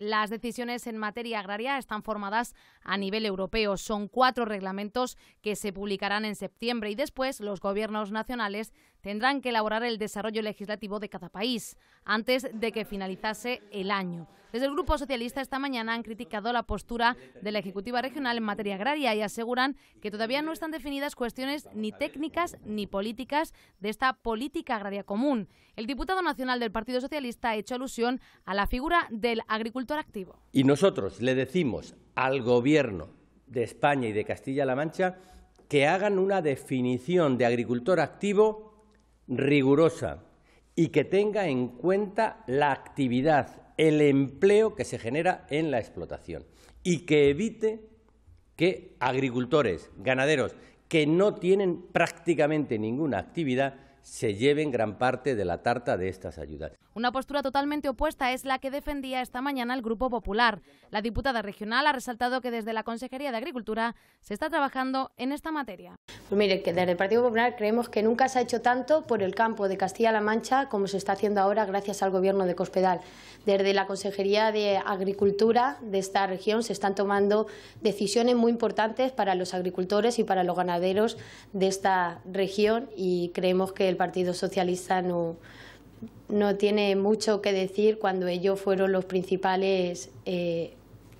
Las decisiones en materia agraria están formadas a nivel europeo. Son cuatro reglamentos que se publicarán en septiembre y después los gobiernos nacionales tendrán que elaborar el desarrollo legislativo de cada país antes de que finalizase el año. Desde el Grupo Socialista esta mañana han criticado la postura de la Ejecutiva Regional en materia agraria y aseguran que todavía no están definidas cuestiones ni técnicas ni políticas de esta política agraria común. El diputado nacional del Partido Socialista ha hecho alusión a la figura del agricultor activo. Y nosotros le decimos al Gobierno de España y de Castilla-La Mancha que hagan una definición de agricultor activo rigurosa y que tenga en cuenta la actividad el empleo que se genera en la explotación y que evite que agricultores, ganaderos que no tienen prácticamente ninguna actividad se lleven gran parte de la tarta de estas ayudas. Una postura totalmente opuesta es la que defendía esta mañana el Grupo Popular. La diputada regional ha resaltado que desde la Consejería de Agricultura se está trabajando en esta materia. Pues mire, que desde el Partido Popular creemos que nunca se ha hecho tanto por el campo de Castilla-La Mancha como se está haciendo ahora gracias al gobierno de Cospedal. Desde la Consejería de Agricultura de esta región se están tomando decisiones muy importantes para los agricultores y para los ganaderos de esta región y creemos que el Partido Socialista no, no tiene mucho que decir cuando ellos fueron los principales eh,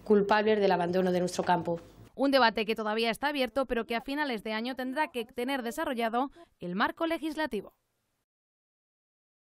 culpables del abandono de nuestro campo. Un debate que todavía está abierto, pero que a finales de año tendrá que tener desarrollado el marco legislativo.